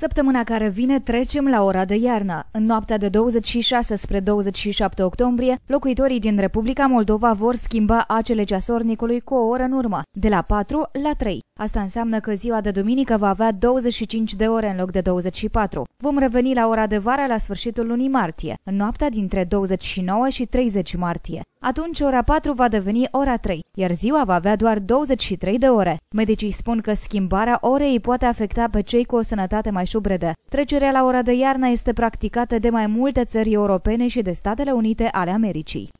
Săptămâna care vine trecem la ora de iarnă. În noaptea de 26 spre 27 octombrie, locuitorii din Republica Moldova vor schimba acele ceasornicului cu o oră în urmă, de la 4 la 3. Asta înseamnă că ziua de duminică va avea 25 de ore în loc de 24. Vom reveni la ora de vară la sfârșitul lunii martie, în noaptea dintre 29 și 30 martie. Atunci ora 4 va deveni ora 3, iar ziua va avea doar 23 de ore. Medicii spun că schimbarea orei poate afecta pe cei cu o sănătate mai șubredă. Trecerea la ora de iarnă este practicată de mai multe țări europene și de Statele Unite ale Americii.